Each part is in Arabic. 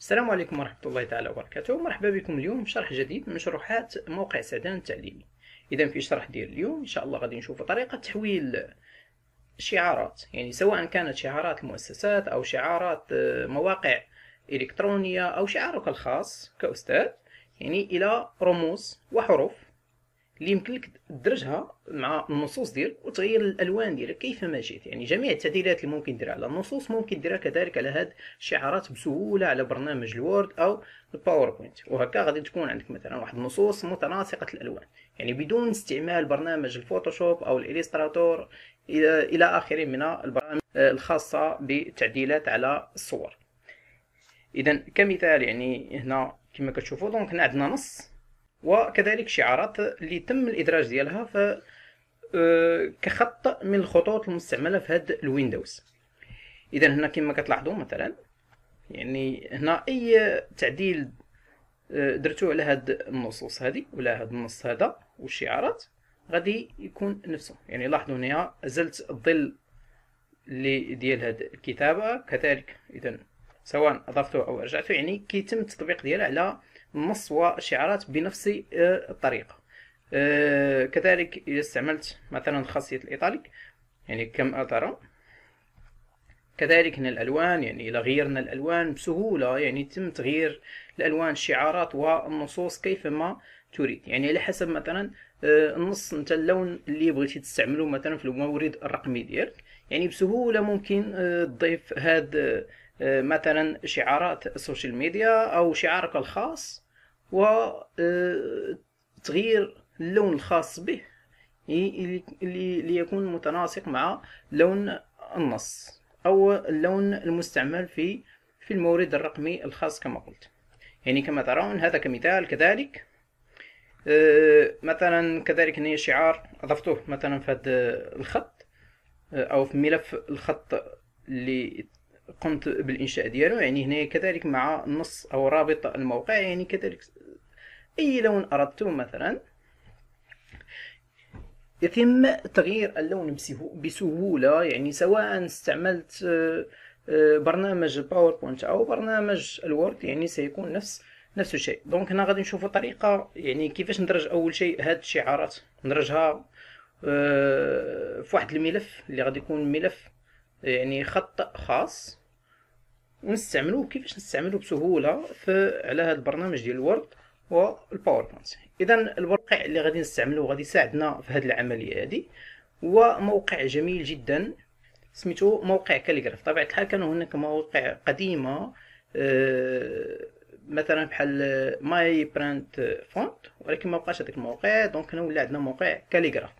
السلام عليكم ورحمة الله تعالى وبركاته مرحبا بكم اليوم في شرح جديد من شروحات موقع سدان التعليمي إذا في شرح ديال اليوم إن شاء الله غادي نشوف طريقة تحويل شعارات يعني سواء كانت شعارات المؤسسات أو شعارات آه، مواقع إلكترونية أو شعارك الخاص كأستاذ يعني إلى رموز وحروف اللي يمكن لك تدرجها مع النصوص ديالك وتغير الالوان ديالك كيف ما شئت يعني جميع التعديلات اللي ممكن ديرها على النصوص ممكن ديرها كذلك على هاد الشعارات بسهوله على برنامج الوورد او الباوربوينت وهكا غادي تكون عندك مثلا واحد النصوص متناسقه الالوان يعني بدون استعمال برنامج الفوتوشوب او الاليستراتور الى الى اخره من البرامج الخاصه بالتعديلات على الصور اذا كمثال يعني هنا كما كتشوفوا دونك هنا عندنا نص وكذلك شعارات اللي تم الادراج ديالها في آه، كخط من الخطوط المستعمله في هذا الويندوز اذا هنا كما كتلاحظوا مثلا يعني هنا اي تعديل آه، درتو على هاد النصوص هذه ولا هاد النص هذا والشعارات غادي يكون نفسه يعني لاحظوا هنا زلت الظل اللي ديال هاد الكتابه كذلك اذا سواء اضفته او رجعته يعني كيتم التطبيق ديالها على النص وشعارات بنفس آه، الطريقه آه، كذلك اذا استعملت مثلا خاصيه الايطاليك يعني كم اثر كذلك هنا الالوان يعني اذا غيرنا الالوان بسهوله يعني تم تغيير الالوان الشعارات والنصوص كيفما تريد يعني على حسب مثلا آه، النص نتا اللون اللي بغيتي تستعمله مثلا في المورد الرقمي ديالك يعني بسهوله ممكن تضيف هاد مثلا شعارات السوشيال ميديا او شعارك الخاص وتغيير آه، اللون الخاص به ليكون متناسق مع لون النص او اللون المستعمل في في المورد الرقمي الخاص كما قلت يعني كما ترون هذا كمثال كذلك آه، مثلا كذلك هنا شعار اضفته مثلا في هذا الخط آه، او في ملف الخط اللي قمت بالانشاء ديالو يعني هنا كذلك مع نص او رابط الموقع يعني كذلك اي لون اردتو مثلا يتم تغيير اللون بسهولة يعني سواء استعملت آه، آه، برنامج باوربوينت او برنامج الوورد يعني سيكون نفس نفس الشيء دونك هنا غادي نشوفوا طريقة يعني كيفاش ندرج اول شيء هاد الشعارات ندرجها آه، في واحد الملف اللي غادي يكون ملف يعني خط خاص نستعملوه كيفاش نستعملوه بسهوله في على هذا البرنامج ديال الوورد والباوربوينت اذا الواقع اللي غادي نستعملوه غادي يساعدنا في هذه العمليه هذه هو موقع جميل جدا سميتو موقع كاليغراف طبعا الحال كانوا هناك مواقع قديمة آه، مثلا بحال ماي برانت فونت ولكن ما بقاش هذاك الموقع دونك هنا ولا عندنا موقع كاليغراف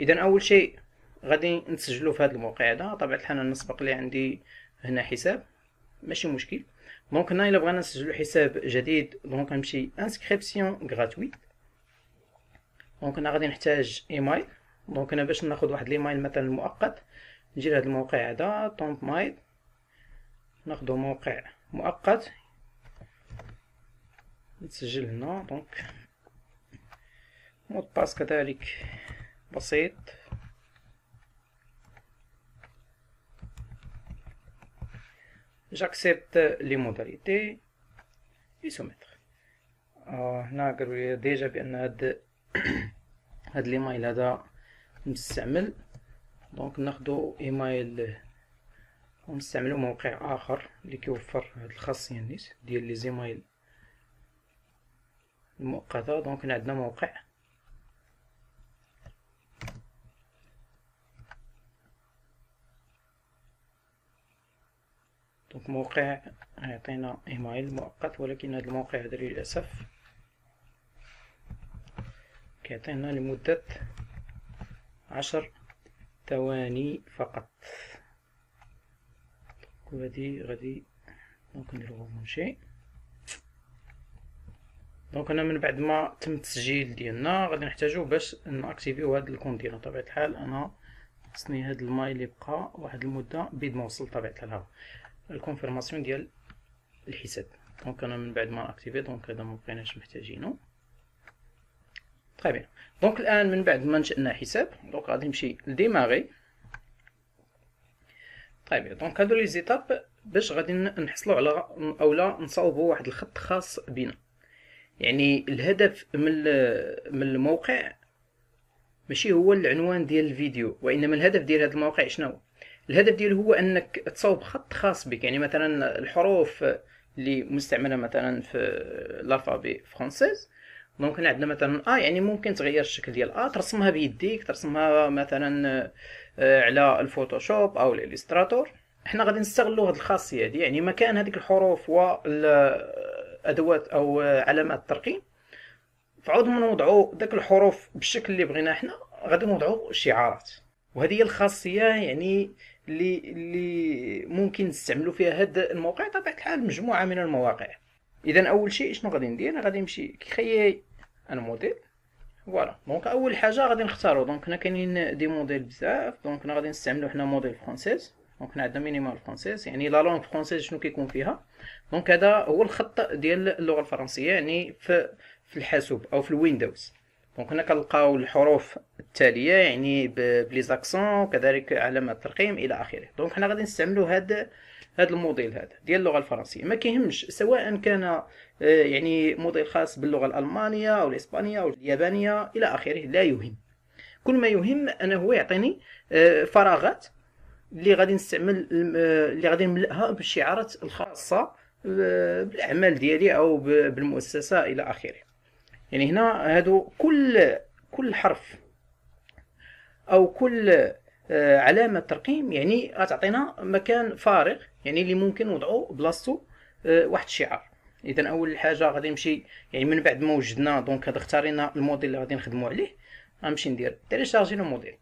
اذا اول شيء غادي نسجلو في هذا الموقع هذا طبعا الحال انا سبق لي عندي هنا حساب ماشي مشكل دونك هنا الا بغينا نسجلو حساب جديد دونك نمشي انسكريبسيون غراتويت دونك هنا غادي نحتاج ايميل دونك انا باش ناخذ واحد الايميل مثلا مؤقت نجي لهذا الموقع هذا طومب مايل ناخذ موقع مؤقت نسجل هنا دونك مود باس كذلك بسيط j'accepte les modalités soumettre هنا قالوا لي ديجا بان هاد هاد الايميل هذا مستعمل دونك ناخدو ايميل ونستعملو موقع اخر اللي كيوفر هاد الخاصيه نيت ديال لي زيمايل المؤقته دونك هنا عندنا موقع دونك موقع يعطينا ايميل مؤقت ولكن هذا الموقع هذا للأسف كيعطينا لمدة عشر ثواني فقط وهادي غادي ممكن نديرو منشي دونك انا من بعد ما تم التسجيل ديالنا غادي نحتاجو باش ناكتيفيو هاد الكون ديالنا بطبيعه الحال انا خصني هاد المايل يبقى بقى واحد المده بيد ما وصل طبيعه الحال الكونفيرماسيون ديال الحساب دونك انا من بعد ما اكتيفي دونك هذا مبقيناش محتاجينو تري بيان دونك الان من بعد ما نشأنا حساب دونك غادي نمشي لديماغي طيب دونك هادو لي زيتاب باش غادي نحصلو على اولا نصاوبو واحد الخط خاص بنا يعني الهدف من من الموقع ماشي هو العنوان ديال الفيديو وانما الهدف ديال هذا الموقع شنو الهدف ديالو هو انك تصاوب خط خاص بك يعني مثلا الحروف اللي مستعمله مثلا في لافابي فرونسيز ممكن عندنا مثلا ا آه يعني ممكن تغير الشكل ديال ا آه ترسمها بيديك ترسمها مثلا آه، على الفوتوشوب او الاليستراتور حنا غادي نستغلوا هذه الخاصيه دي يعني مكان هذيك الحروف والادوات او علامات الترقيم فعاود نوضعوا داك الحروف بالشكل اللي بغينا حنا غادي نوضعوا شعارات وهذه هي الخاصيه يعني اللي اللي ممكن نستعملوا فيها هذا الموقع طبعا الحال مجموعه من المواقع اذا اول شيء شنو غادي ندير انا غادي نمشي كريي ان موديل فوالا دونك اول حاجه غادي نختارو دونك هنا كاينين دي موديل بزاف دونك هنا غادي نستعملو حنا موديل فرونسيز دونك هنا عندنا مينيمال فرونسيز يعني لا لونغ فرونسيز شنو كيكون فيها دونك هذا هو الخط ديال اللغه الفرنسيه يعني في في الحاسوب او في الويندوز دونك هنا كنلقاو الحروف التاليه يعني بلي زاكسون وكذلك علامات ترقيم الى اخره دونك حنا غادي نستعملو هاد هذا الموديل هذا ديال اللغه الفرنسيه ما كيهمش سواء كان آه، يعني موديل خاص باللغه الالمانيه او الاسبانيه او اليابانيه الى اخره لا يهم كل ما يهم انه هو يعطيني آه، فراغات اللي غادي نستعمل آه، اللي غادي نملاها بالشعارات الخاصه بالاعمال ديالي او بالمؤسسه الى اخره يعني هنا هادو كل كل حرف او كل آه، علامه ترقيم يعني غتعطينا مكان فارغ يعني اللي ممكن نوضعو بلاصتو آه، واحد الشعار اذا اول حاجه غادي نمشي يعني من بعد ما وجدنا دونك هاد اختارينا الموديل اللي غادي نخدمو عليه غنمشي ندير تيليشارجي لو موديل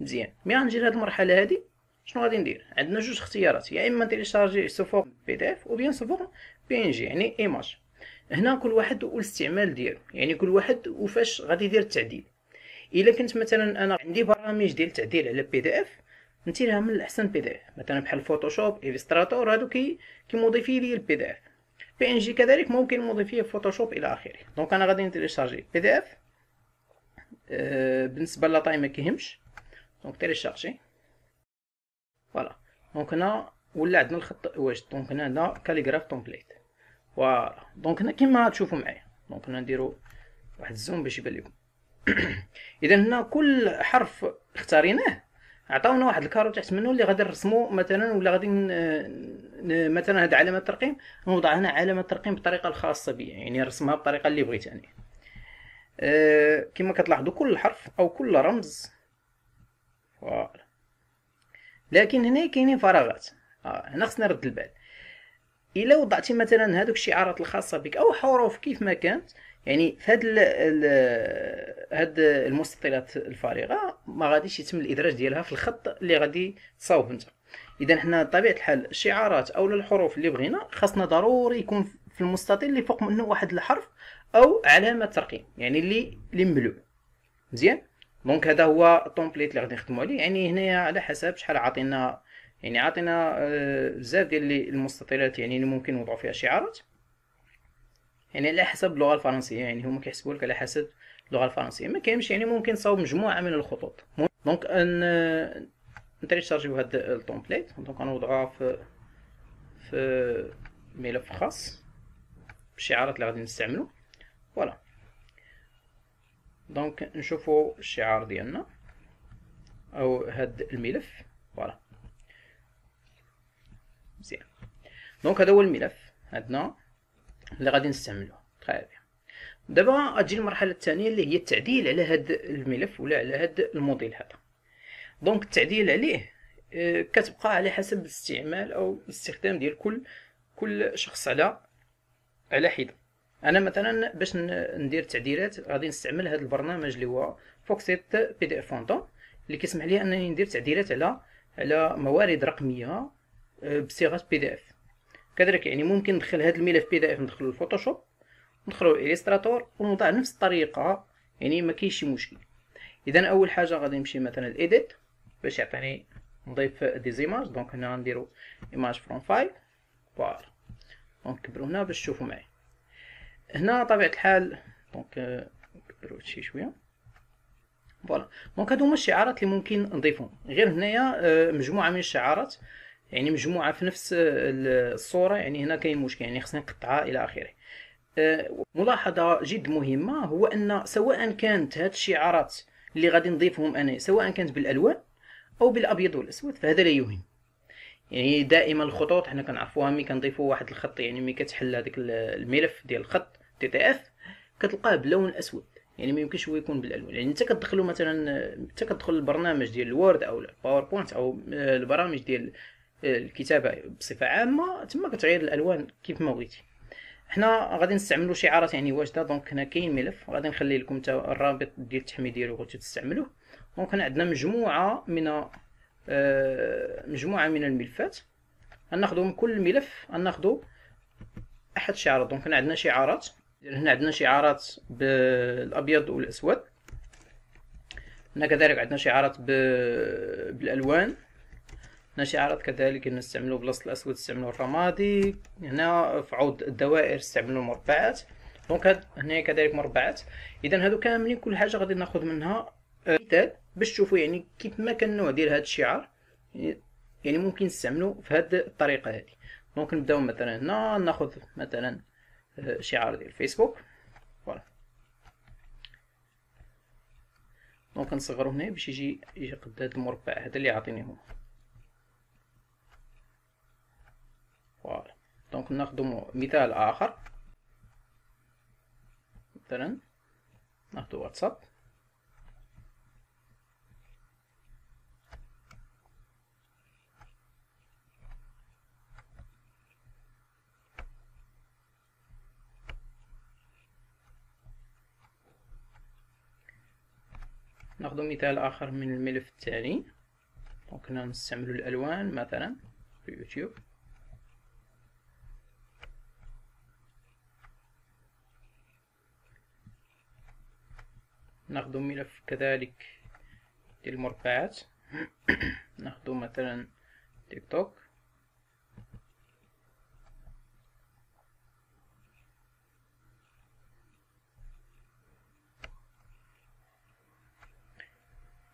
مزيان مي غنجي لهاد المرحله هادي شنو غادي ندير عندنا جوج اختيارات يا يعني اما تيليشارجي سو فورم بي دي اف او بيان سو فورم بي ان جي يعني ايماج هنا كل واحد والاستعمال ديالو يعني كل واحد وفاش غادي يدير التعديل الا كنت مثلا انا عندي برامج ديال التعديل على بي دي اف نديرها من الاحسن بي دي اف مثلا بحال فوتوشوب ايليستراتور هادو كي كيموديفي لي البي دي اف بي ان جي كذلك ممكن موديفي في فوتوشوب الى اخره دونك انا غادي نتيليشارجي بي دي اف أه بالنسبه لطاي ما كيهمش دونك تيليشارجي فوالا دونك هنا ولا عندنا الخط واجد دونك هنا عندنا كاليغراف تومبليت فوالا دونك هنا كيما تشوفوا معايا دونك هنا نديرو واحد الزوم باش يبان لكم اذا هنا كل حرف اختاريناه عطاونا واحد الكارو تحت منه اللي غادي نرسمو مثلا ولا غادي مثلا هاد علامه الترقيم نوضع هنا علامه الترقيم بطريقه الخاصه بي يعني نرسمها بالطريقه اللي بغيت يعني أه كما كتلاحظوا كل حرف او كل رمز فوالا لكن هنا كاينين فراغات آه هنا خصنا نرد البال الا وضعتي مثلا هذوك الشعارات الخاصه بك او حروف كيف ما كانت يعني في هاد هاد المستطيلات الفارغه ما غاديش يتم الادراج ديالها في الخط اللي غادي تصاوب انت اذا حنا بطبيعه الحال الشعارات او الحروف اللي بغينا خاصنا ضروري يكون في المستطيل اللي فوق منه واحد الحرف او علامه ترقيم يعني اللي اللي مملوء مزيان دونك هذا هو التومبليت اللي غادي نخدموا عليه يعني هنايا على حسب شحال عطينا يعني عطينا بزاف آه، ديال المستطيلات يعني اللي ممكن نوضعو فيها شعارات يعني على حسب اللغه الفرنسيه يعني هما كيحسبوا لك على حسب اللغه الفرنسيه ما كاينش يعني ممكن تصاوب مجموعه من الخطوط دونك ان نتريشارجيو هاد التومبليت دونك غنوضعوها في في ملف خاص بالشعارات اللي غادي نستعملو فوالا دونك نشوفو الشعار ديالنا او هاد الملف مزيان دونك هذا هو الملف عندنا اللي غادي نستعملوه تري طيب. بيان دابا غتجي المرحله الثانيه اللي هي التعديل على هذا الملف ولا على هذا الموديل هذا دونك التعديل عليه آه، كتبقى على حسب الاستعمال او الاستخدام ديال كل كل شخص على على حده انا مثلا باش ندير تعديلات غادي نستعمل هذا البرنامج اللي هو فوكسيت بي دي اف فونتون اللي كيسمح لي انني ندير تعديلات على على موارد رقميه آه، بصيغه بي دي اف كذلك يعني ممكن ندخل هذا الملف بي دي اف ندخلو الفوتوشوب ندخلو الاليستراتور ونوضع نفس الطريقه يعني ما كاينش شي مشكل اذا اول حاجه غادي نمشي مثلا الايديت باش يعطيني نضيف دي زيماج دونك هنا غنديرو ايماج فروم فايل فوالا دونك نكبرو هنا باش تشوفو معايا هنا طبيعه الحال دونك نكبرو آه، هادشي شويه فوالا دونك هادو هما الشعارات اللي ممكن نضيفهم غير هنايا آه، مجموعه من الشعارات يعني مجموعه في نفس آه، الصوره يعني هنا كاين مشكل يعني خصني نقطعها الى اخره آه، ملاحظه جد مهمه هو ان سواء كانت هاد الشعارات اللي غادي نضيفهم انا سواء كانت بالالوان او بالابيض والاسود فهذا لا يهم يعني دائما الخطوط حنا كنعرفوها ملي كنضيفوا واحد الخط يعني ملي كتحل هذاك الملف ديال الخط تي تي اف كتلقاه باللون الاسود يعني ما يمكنش هو يكون بالالوان يعني انت كتدخلوا مثلا انت كتدخل البرنامج ديال الوورد او الباوربوينت او آه، البرامج ديال الكتابه بصفه عامه تما كتغير الالوان كيف ما بغيتي حنا غادي نستعملوا شعارات يعني واجده دونك هنا كاين ملف غادي نخلي لكم حتى الرابط ديال التحميل ديالو بغيتو تستعملوه دونك هنا عندنا مجموعه من آه، مجموعه من الملفات غناخذوا من كل ملف غناخذوا احد شعارات دونك هنا عندنا شعارات هنا عندنا شعارات بالابيض والاسود هنا كذلك عندنا شعارات بالالوان هنا شعارات كذلك نستعملو بلاصة الأسود استعملوا الرمادي هنا في عود الدوائر استعملوا المربعات دونك هاد هنا كذلك مربعات إذا هادو كاملين كل حاجة غادي ناخد منها مثال آه، باش تشوفوا يعني كيف ما كان النوع ديال هاد الشعار يعني ممكن نستعملو في هاد الطريقة هادي دونك نبداو مثلا هنا ناخد مثلا آه، شعار ديال فيسبوك فوالا دونك نصغرو هنا باش يجي يجي قد هاد المربع هذا اللي عاطيني هو فوالا دونك ناخدو مثال آخر مثلا ناخدو واتساب ناخذ مثال اخر من الملف الثاني دونك هنا نستعملو الالوان مثلا في يوتيوب ناخدو ملف كذلك للمربعات ناخدو مثلا تيك توك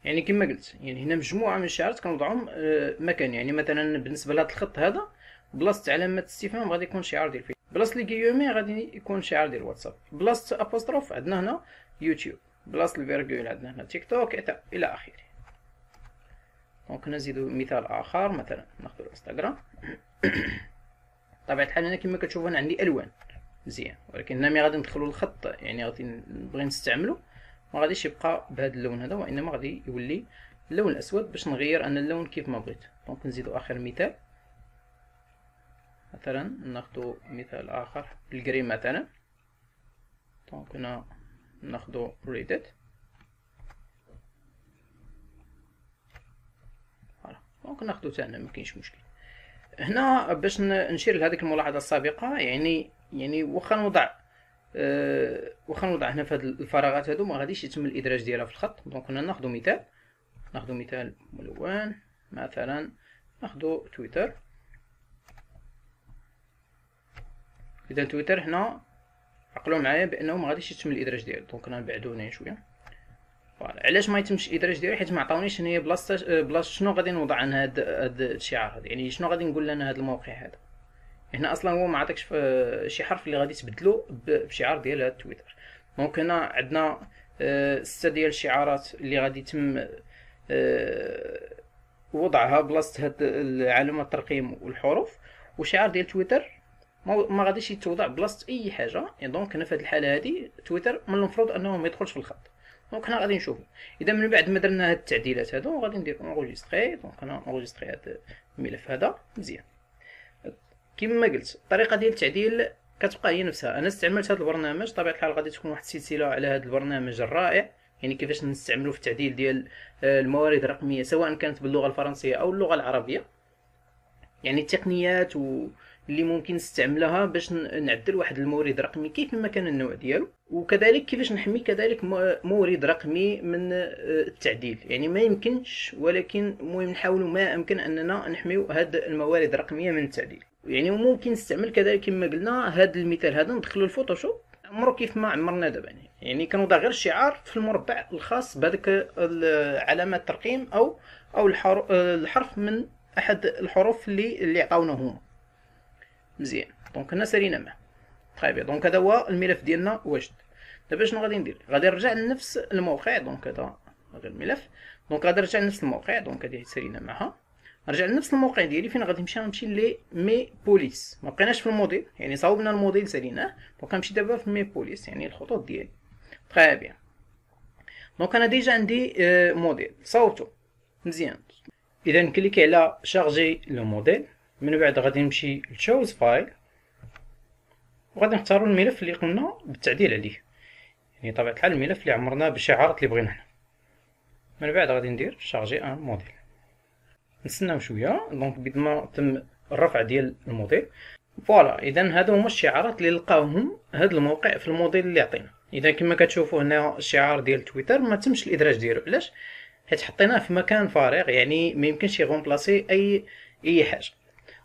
يعني كما قلت يعني هنا مجموعه من الشعارات كنوضعهم آه، مكان يعني مثلا بالنسبه لهذا الخط هذا بلاصه علامه استفهام غادي يكون شعار ديال فيسبوك بلاصه لي غادي يكون شعار ديال واتساب بلاصه ابوستروف عندنا هنا يوتيوب بلاصة الفيرجول عندنا هنا تيك توك إلى آخره دونك نزيدو مثال آخر مثلا ناخدو الانستغرام طبيعة الحال أنا كما كتشوفوا أنا عندي ألوان مزيان ولكن هنا ملي غادي ندخلو الخط يعني غادي نبغي نستعملو ما غاديش يبقى بهذا اللون هذا وإنما غادي يولي اللون الأسود باش نغير أنا اللون كيف ما بغيت دونك نزيدو آخر مثال مثلا ناخدو مثال آخر بالجري مثلا دونك هنا ناخدو rated ممكن ناخدو تاعنا ما كاينش مشكل هنا باش نشير لهذيك الملاحظه السابقه يعني يعني واخا نوضع أه واخا نوضع هنا في هاد الفراغات هادو ما غاديش يتم الادراج ديالها في الخط دونك هنا ناخذ مثال ناخذ مثال ملون مثلا ناخذ تويتر اذا تويتر هنا عقلوا معايا بانه ما غاديش يتم الادراج ديالو دونك نبعدو هنا شويه فوالا علاش ما يتمش الادراج ديالو حيت ما عطاونيش هنايا بلاصه بلاصه شنو غادي نوضع انا هاد هاد الشعار هذا يعني شنو غادي نقول انا هاد الموقع هذا هنا يعني اصلا هو ما عطاكش شي حرف اللي غادي تبدلو بشعار ديال هاد تويتر دونك هنا عندنا آه، ستة ديال الشعارات اللي غادي يتم آه، وضعها بلاصه هاد العلامه الترقيم والحروف وشعار ديال تويتر ما غاديش يتوضع بلاصه اي حاجه يعني دونك هنا في هذه الحاله هذه تويتر من المفروض انه ما يدخلش في الخط دونك حنا غادي نشوفو اذا من بعد ما درنا هاد التعديلات هادو غادي ندير اونغوجيستري دونك انا اونغوجيستري هاد الملف هذا مزيان كما قلت الطريقه ديال التعديل كتبقى هي نفسها انا استعملت هذا البرنامج طبيعه الحال غادي تكون واحد السلسله على هذا البرنامج الرائع يعني كيفاش نستعملو في التعديل ديال آه، الموارد الرقميه سواء كانت باللغه الفرنسيه او اللغه العربيه يعني التقنيات و اللي ممكن نستعملها باش نعدل واحد المورد رقمي كيف ما كان النوع ديالو وكذلك كيفاش نحمي كذلك مورد رقمي من آه، التعديل يعني ما يمكنش ولكن المهم نحاولوا ما امكن اننا نحميو هاد الموارد الرقميه من التعديل يعني ممكن نستعمل كذلك كما قلنا هاد المثال هذا ندخلو الفوتوشوب عمرو كيف ما عمرنا دابا يعني, يعني كنوضع غير شعار في المربع الخاص بهذيك علامه الترقيم او او آه، الحرف من احد الحروف اللي اللي عطاونا هما مزيان دونك هنا سالينا معاه تخي بيان دونك هذا هو الملف ديالنا واجد دابا شنو غادي ندير غادي نرجع لنفس الموقع دونك هذا هذا الملف دونك غادي نرجع لنفس الموقع دونك هذه سالينا معها نرجع لنفس الموقع ديالي فين غادي نمشي غنمشي لي مي بوليس ما بقيناش في الموديل يعني صاوبنا الموديل ساليناه دونك نمشي دابا في مي بوليس يعني الخطوط ديالي تخي بيان دونك انا ديجا عندي موديل آه، صاوبته مزيان اذا كليكي على شارجي لو موديل من بعد غادي نمشي لتشوز فايل وغادي نختاروا الملف اللي قلنا بالتعديل عليه يعني طبعا الحال الملف اللي عمرنا بالشعارات اللي بغينا حنا من بعد غادي ندير شارجي ان موديل نستناو شويه دونك بيد ما تم الرفع ديال الموديل فوالا اذا هادو هما الشعارات اللي لقاوهم هاد الموقع في الموديل اللي عطينا اذا كما كتشوفوا هنا الشعار ديال تويتر ما تمش الادراج ديالو علاش حيت حطيناه في مكان فارغ يعني ما يمكنش يغومبلاسي اي اي حاجه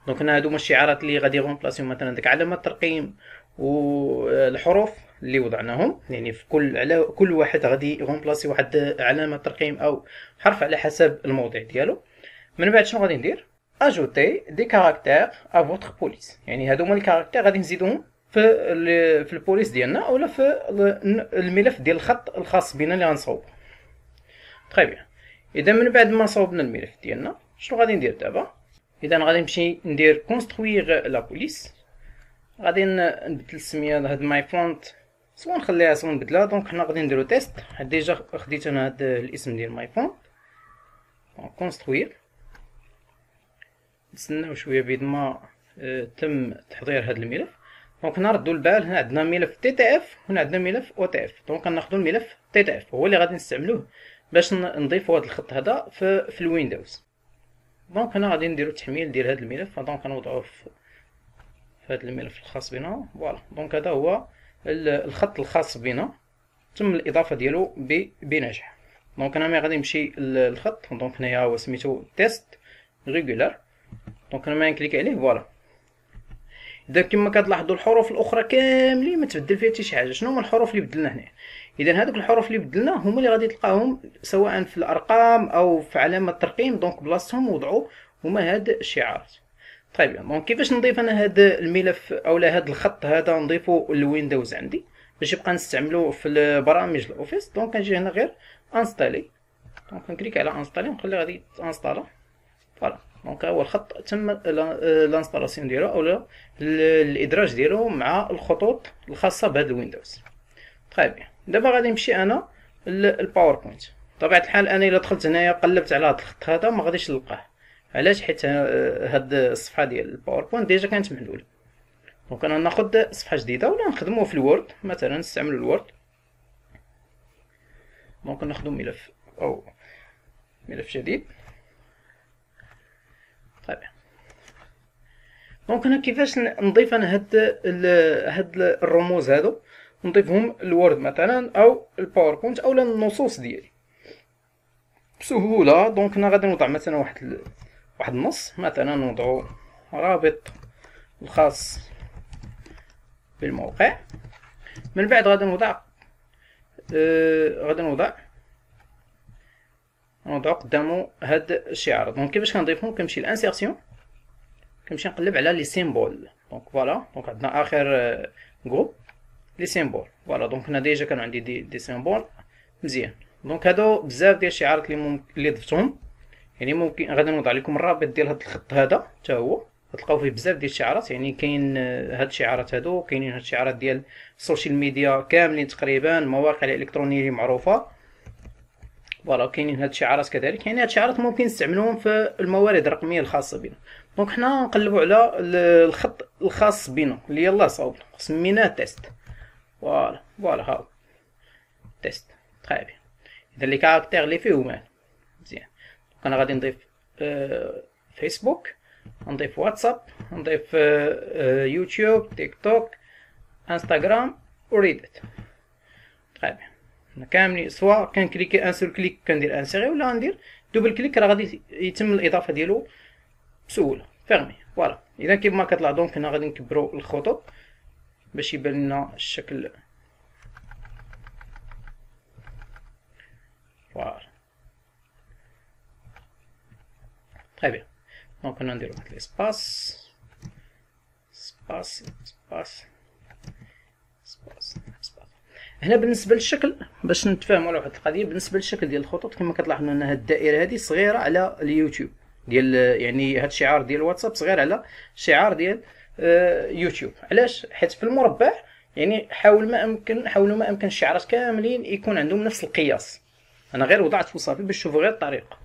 دونك هنا هادو هما الشعارات اللي غادي غونبلاسيو مثلا داك علامه الترقيم والحروف اللي وضعناهم يعني في كل على كل واحد غادي غونبلاسي واحد علامه ترقيم او حرف على حسب الموضع ديالو من بعد شنو غادي ندير اجوتي دي كاركتير ا فوتر بوليس يعني هادو هما الكاركتير غادي نزيدوهم في في البوليس ديالنا اولا في الملف ديال الخط الخاص بنا اللي غنصوبو تري بيان اذا من بعد ما صوبنا الملف ديالنا شنو غادي ندير دابا اذا غادي نمشي ندير كونستروير لا بوليس غادي نبدل السميه لهاد ماي فونت سوا نخليها سوا نبدلها دونك حنا غادي نديرو تيست ديجا خديت انا هاد الاسم ديال ماي فونت كونستروير نستناو شويه بيد ما آه، تم تحضير هاد الملف دونك نردو البال هنا عندنا ملف تي تي اف هنا عندنا ملف او تي اف دونك ناخدو الملف تي تي اف هو اللي غادي نستعملوه باش نضيفو هاد الخط هذا في, في الويندوز دونك هنا غادي نديرو تحميل ديال هذا الملف دونك غنوضعوه في هذا الملف الخاص بنا فوالا دونك هذا هو الخط الخاص بنا تم الاضافه ديالو بنجاح دونك انا غادي نمشي للخط دونك هنايا هو سميتو تيست ريغولار دونك انا ملي نكليك عليه فوالا اذا كما كتلاحظوا الحروف الاخرى كاملين ما تبدل فيها حتى شي حاجه شنو هما الحروف اللي بدلنا هنا اذا هذوك الحروف اللي بدلنا هما اللي غادي تلقاهم سواء في الارقام او في علامه الترقيم دونك بلاصتهم وضعوا هما هاد الشعارات طيب دونك كيفاش نضيف انا هاد الملف اولا هاد الخط هذا نضيفه للويندوز عندي باش يبقى نستعملو في البرامج الاوفيس دونك نجي هنا غير انستالي دونك نكليك على انستالي ونخلي غادي انستالا فوالا دونك هو الخط تم لانستالاسيون ديالو اولا الادراج ديالو مع الخطوط الخاصه بهذا الويندوز تري طيب، بيان دابا غادي نمشي انا للباوربوينت طبيعه الحال انا الا دخلت هنايا قلبت على هذا الخط هذا ما غاديش نلقاه علاش حيت آه، هاد الصفحه ديال الباوربوينت ديجا كانت محلوله دونك انا ناخذ صفحه جديده ولا نخدمو في الوورد مثلا نستعمل الوورد دونك ناخذ ملف او ملف جديد طيب دونك هنا كيفاش نضيف انا هاد هاد الرموز هادو نضيفهم الوورد مثلا او الباوربوينت او النصوص ديالي بسهوله دونك انا غادي نوضع مثلا واحد واحد النص مثلا نوضعو رابط الخاص بالموقع من بعد غادي نوضع آه غادي نوضع آه نوضع قدامو هاد الشعار دونك كيفاش كنضيفهم كنمشي لانسيرسيون كنمشي نقلب على لي سيمبول دونك فوالا دونك عندنا اخر جروب لي سيمبول فوالا دونك هنا ديجا كان عندي دي, دي سيمبول مزيان دونك هادو بزاف ديال الشعارات اللي ممكن اللي ضفتهم يعني ممكن غادي نوضع لكم الرابط ديال هاد الخط هذا حتى هو غتلقاو فيه بزاف ديال الشعارات يعني كاين آه، هاد الشعارات هادو كاينين هاد الشعارات ديال السوشيال ميديا كاملين تقريبا المواقع الالكترونيه اللي معروفه فوالا كاينين هاد الشعارات كذلك يعني هاد الشعارات ممكن نستعملوهم في الموارد الرقميه الخاصه بنا دونك حنا نقلبوا على الخط الخاص بنا اللي يلاه صاوبنا سميناه تيست فوالا فوالا هاو تيست تري بيان اذا لي كاركتير لي فيه مال مزيان انا غادي نضيف فيسبوك آه، نضيف واتساب نضيف يوتيوب تيك توك انستغرام وريدت تري بيان كامل سواء كليكي ان سول كليك كندير انسيغي ولا غندير دوبل كليك راه غادي يتم الاضافه ديالو بسهوله فيرمي فوالا اذا كيما ما كطلع دونك هنا غادي نكبروا الخطوط باش يبان لنا الشكل فوالا تري بيان دونك نديروا نديرو واحد ليسباس سباس سباس هنا بالنسبه للشكل باش نتفاهموا على واحد القضيه بالنسبه للشكل ديال الخطوط كما كتلاحظوا ان هذه الدائره هذه صغيره على اليوتيوب ديال يعني هذا الشعار ديال الواتساب صغير على شعار ديال آه، يوتيوب علاش حيت في المربع يعني حاول ما امكن حاولوا ما امكن الشعارات كاملين يكون عندهم نفس القياس انا غير وضعت وصافي باش تشوفوا غير الطريقه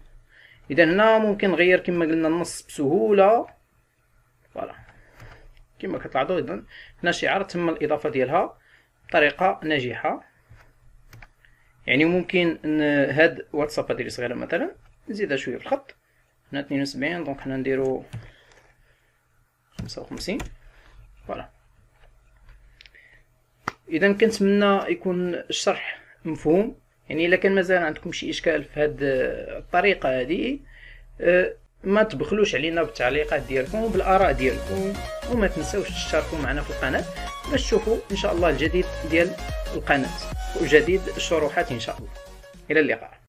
اذا هنا ممكن نغير كما قلنا النص بسهوله فوالا كما كتلاحظوا اذا هنا شعار تم الاضافه ديالها طريقه ناجحه يعني ممكن ان هاد واتساب هادي صغيره مثلا نزيدها شويه في الخط هنا 72 دونك حنا نديرو 55 فوالا اذا كنتمنى يكون الشرح مفهوم يعني الا كان مازال عندكم شي اشكال في هاد الطريقه هذه ما تبخلوش علينا بالتعليقات ديالكم وبالاراء ديالكم وما تنساوش تشتركوا معنا في القناه باش تشوفوا ان شاء الله الجديد ديال القناه وجديد الشروحات ان شاء الله الى اللقاء